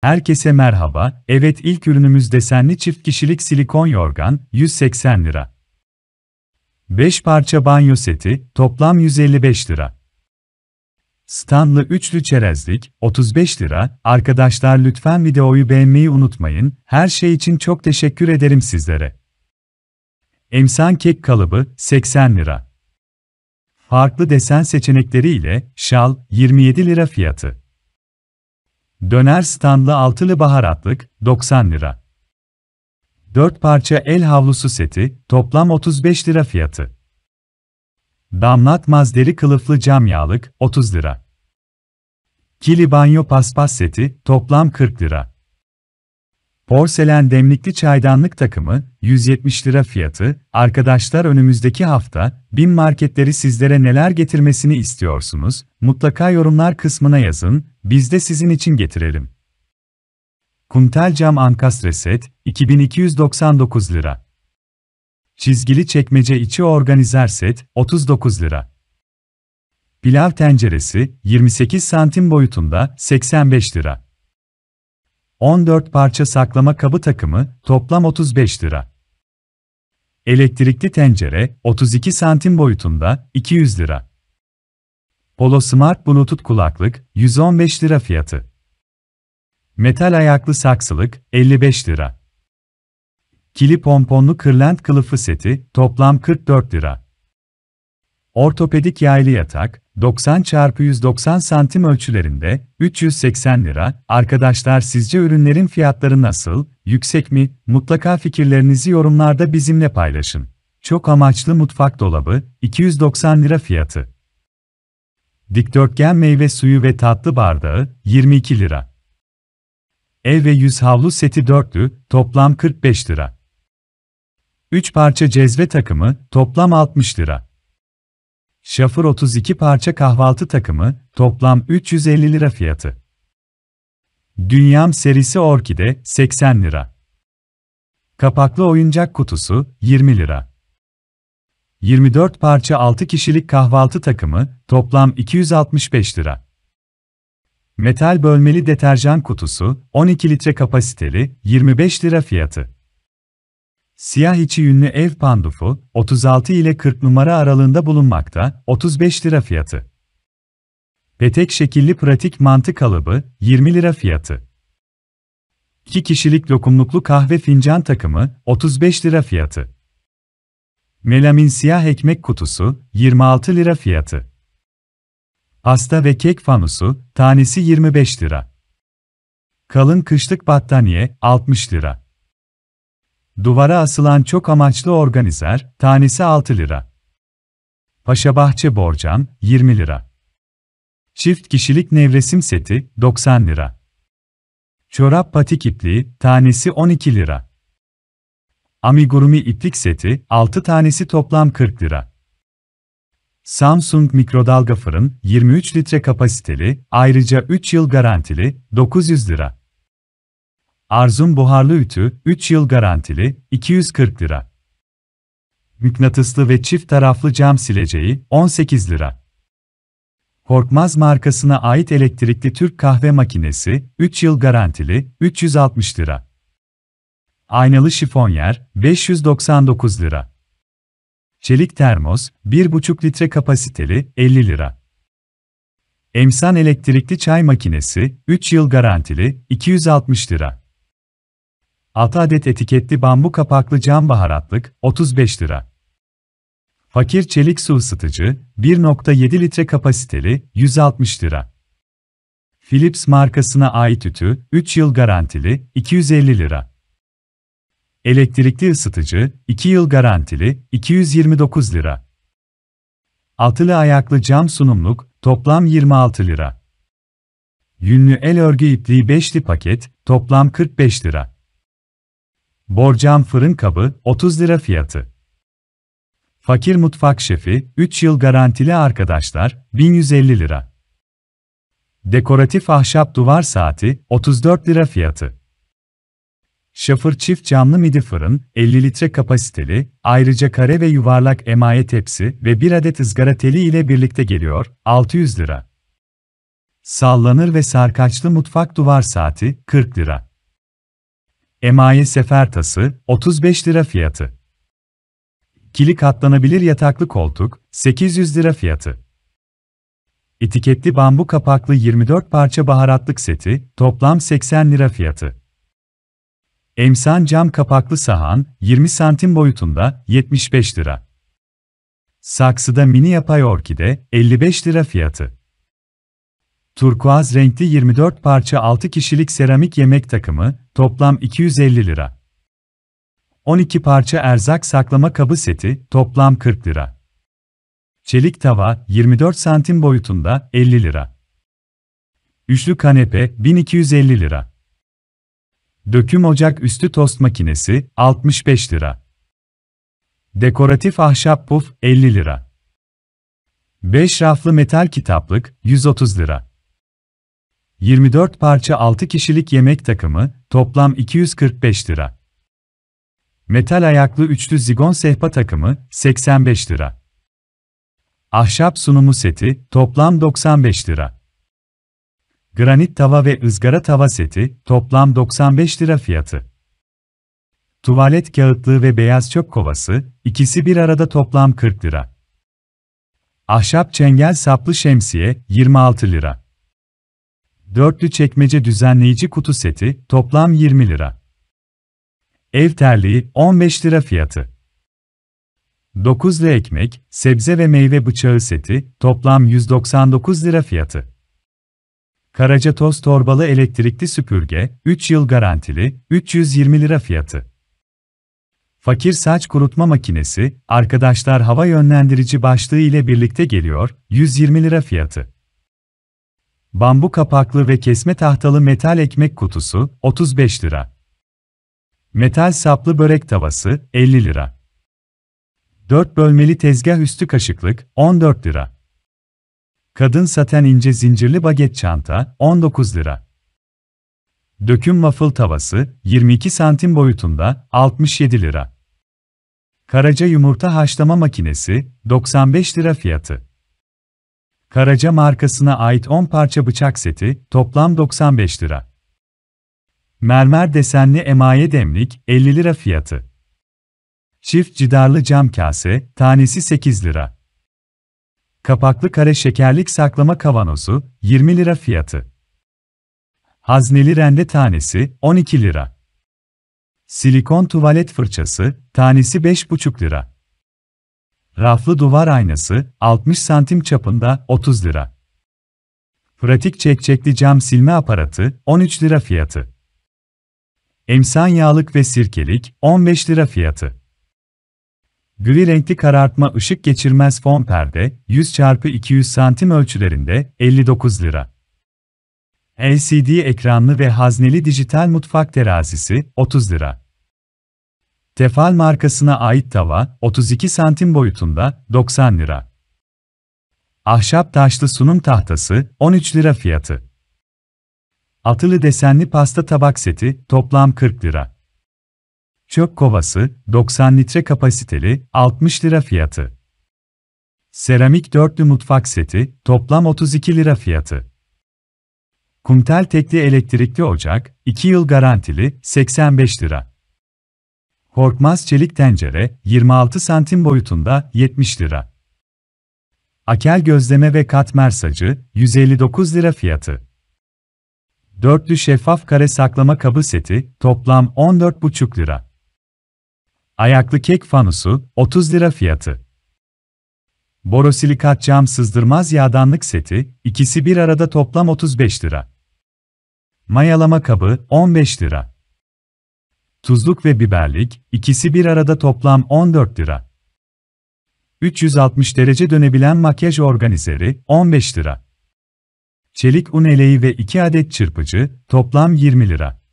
Herkese merhaba, evet ilk ürünümüz desenli çift kişilik silikon yorgan, 180 lira. 5 parça banyo seti, toplam 155 lira. Standlı üçlü çerezlik, 35 lira. Arkadaşlar lütfen videoyu beğenmeyi unutmayın, her şey için çok teşekkür ederim sizlere. Emsan kek kalıbı, 80 lira. Farklı desen seçenekleri ile, şal, 27 lira fiyatı. Döner standlı altılı baharatlık, 90 lira. 4 parça el havlusu seti, toplam 35 lira fiyatı. Damlat deri kılıflı cam yağlık, 30 lira. Kili banyo paspas seti, toplam 40 lira. Porselen demlikli çaydanlık takımı, 170 lira fiyatı, arkadaşlar önümüzdeki hafta, bin marketleri sizlere neler getirmesini istiyorsunuz, mutlaka yorumlar kısmına yazın, biz de sizin için getirelim. Kuntel cam ankastre set, 2299 lira. Çizgili çekmece içi organizer set, 39 lira. Pilav tenceresi, 28 santim boyutunda, 85 lira. 14 parça saklama kabı takımı, toplam 35 lira. Elektrikli tencere, 32 santim boyutunda, 200 lira. Polo Smart Bluetooth kulaklık, 115 lira fiyatı. Metal ayaklı saksılık, 55 lira. Kili pomponlu kırlent kılıfı seti, toplam 44 lira. Ortopedik yaylı yatak, 90 x 190 santim ölçülerinde, 380 lira. Arkadaşlar sizce ürünlerin fiyatları nasıl, yüksek mi? Mutlaka fikirlerinizi yorumlarda bizimle paylaşın. Çok amaçlı mutfak dolabı, 290 lira fiyatı. Dikdörtgen meyve suyu ve tatlı bardağı, 22 lira. Ev ve yüz havlu seti dörtlü, toplam 45 lira. 3 parça cezve takımı, toplam 60 lira. Şafır 32 parça kahvaltı takımı, toplam 350 lira fiyatı. Dünyam serisi orkide 80 lira. Kapaklı oyuncak kutusu 20 lira. 24 parça 6 kişilik kahvaltı takımı toplam 265 lira. Metal bölmeli deterjan kutusu 12 litre kapasiteli 25 lira fiyatı. Siyah içi yünlü ev pandufu, 36 ile 40 numara aralığında bulunmakta, 35 lira fiyatı. Petek şekilli pratik mantı kalıbı, 20 lira fiyatı. 2 kişilik lokumluklu kahve fincan takımı, 35 lira fiyatı. Melamin siyah ekmek kutusu, 26 lira fiyatı. Pasta ve kek fanusu, tanesi 25 lira. Kalın kışlık battaniye, 60 lira. Duvara asılan çok amaçlı organizer, tanesi 6 lira. Paşabahçe borcam, 20 lira. Çift kişilik nevresim seti, 90 lira. Çorap patik ipliği, tanesi 12 lira. Amigurumi iplik seti, 6 tanesi toplam 40 lira. Samsung mikrodalga fırın, 23 litre kapasiteli, ayrıca 3 yıl garantili, 900 lira. Arzum buharlı ütü, 3 yıl garantili, 240 lira. Mıknatıslı ve çift taraflı cam sileceği, 18 lira. Korkmaz markasına ait elektrikli Türk kahve makinesi, 3 yıl garantili, 360 lira. Aynalı şifonyer, 599 lira. Çelik termos, 1,5 litre kapasiteli, 50 lira. Emsan elektrikli çay makinesi, 3 yıl garantili, 260 lira. 6 adet etiketli bambu kapaklı cam baharatlık, 35 lira. Fakir çelik su ısıtıcı, 1.7 litre kapasiteli, 160 lira. Philips markasına ait ütü, 3 yıl garantili, 250 lira. Elektrikli ısıtıcı, 2 yıl garantili, 229 lira. Altılı ayaklı cam sunumluk, toplam 26 lira. Yünlü el örgü ipliği 5'li paket, toplam 45 lira. Borcam fırın kabı 30 lira fiyatı. Fakir mutfak şefi 3 yıl garantili arkadaşlar 1150 lira. Dekoratif ahşap duvar saati 34 lira fiyatı. Şafır çift camlı midi fırın, 50 litre kapasiteli, ayrıca kare ve yuvarlak emaye tepsi ve bir adet ızgara teli ile birlikte geliyor, 600 lira. Sallanır ve sarkaçlı mutfak duvar saati, 40 lira. Emayi sefer tası, 35 lira fiyatı. Kili katlanabilir yataklı koltuk, 800 lira fiyatı. Etiketli bambu kapaklı 24 parça baharatlık seti, toplam 80 lira fiyatı. Emsan cam kapaklı sahan, 20 santim boyutunda, 75 lira. Saksıda mini yapay orkide, 55 lira fiyatı turkuaz renkli 24 parça 6 kişilik seramik yemek takımı, toplam 250 lira. 12 parça erzak saklama kabı seti, toplam 40 lira. Çelik tava, 24 santim boyutunda, 50 lira. Üçlü kanepe, 1250 lira. Döküm ocak üstü tost makinesi, 65 lira. Dekoratif ahşap puf, 50 lira. 5 raflı metal kitaplık, 130 lira. 24 parça 6 kişilik yemek takımı, toplam 245 lira. Metal ayaklı üçlü zigon sehpa takımı, 85 lira. Ahşap sunumu seti, toplam 95 lira. Granit tava ve ızgara tava seti, toplam 95 lira fiyatı. Tuvalet kağıtlığı ve beyaz çöp kovası, ikisi bir arada toplam 40 lira. Ahşap çengel saplı şemsiye, 26 lira. Dörtlü çekmece düzenleyici kutu seti, toplam 20 lira. Ev terliği, 15 lira fiyatı. 9 lira ekmek, sebze ve meyve bıçağı seti, toplam 199 lira fiyatı. Karaca toz torbalı elektrikli süpürge, 3 yıl garantili, 320 lira fiyatı. Fakir saç kurutma makinesi, arkadaşlar hava yönlendirici başlığı ile birlikte geliyor, 120 lira fiyatı. Bambu kapaklı ve kesme tahtalı metal ekmek kutusu 35 lira. Metal saplı börek tavası 50 lira. 4 bölmeli tezgah üstü kaşıklık 14 lira. Kadın saten ince zincirli baget çanta 19 lira. Döküm waffle tavası 22 santim boyutunda 67 lira. Karaca yumurta haşlama makinesi 95 lira fiyatı. Karaca markasına ait 10 parça bıçak seti, toplam 95 lira. Mermer desenli emaye demlik, 50 lira fiyatı. Çift cidarlı cam kase, tanesi 8 lira. Kapaklı kare şekerlik saklama kavanozu, 20 lira fiyatı. Hazneli rende tanesi, 12 lira. Silikon tuvalet fırçası, tanesi 5,5 lira. Raflı duvar aynası, 60 santim çapında, 30 lira. Pratik çekçekli cam silme aparatı, 13 lira fiyatı. Emsan yağlık ve sirkelik, 15 lira fiyatı. Gri renkli karartma ışık geçirmez fon perde, 100 x 200 santim ölçülerinde, 59 lira. LCD ekranlı ve hazneli dijital mutfak terazisi, 30 lira. Tefal markasına ait tava, 32 santim boyutunda, 90 lira. Ahşap taşlı sunum tahtası, 13 lira fiyatı. Atılı desenli pasta tabak seti, toplam 40 lira. Çöp kovası, 90 litre kapasiteli, 60 lira fiyatı. Seramik dörtlü mutfak seti, toplam 32 lira fiyatı. Kuntel tekli elektrikli ocak, 2 yıl garantili, 85 lira. Korkmaz çelik tencere 26 santim boyutunda 70 lira. Akel gözleme ve katmer sacı 159 lira fiyatı. Dörtlü şeffaf kare saklama kabı seti toplam 14,5 lira. Ayaklı kek fanusu 30 lira fiyatı. Borosilikat cam sızdırmaz yağdanlık seti ikisi bir arada toplam 35 lira. Mayalama kabı 15 lira tuzluk ve biberlik, ikisi bir arada toplam 14 lira. 360 derece dönebilen makyaj organizeri, 15 lira. Çelik un eleği ve 2 adet çırpıcı, toplam 20 lira.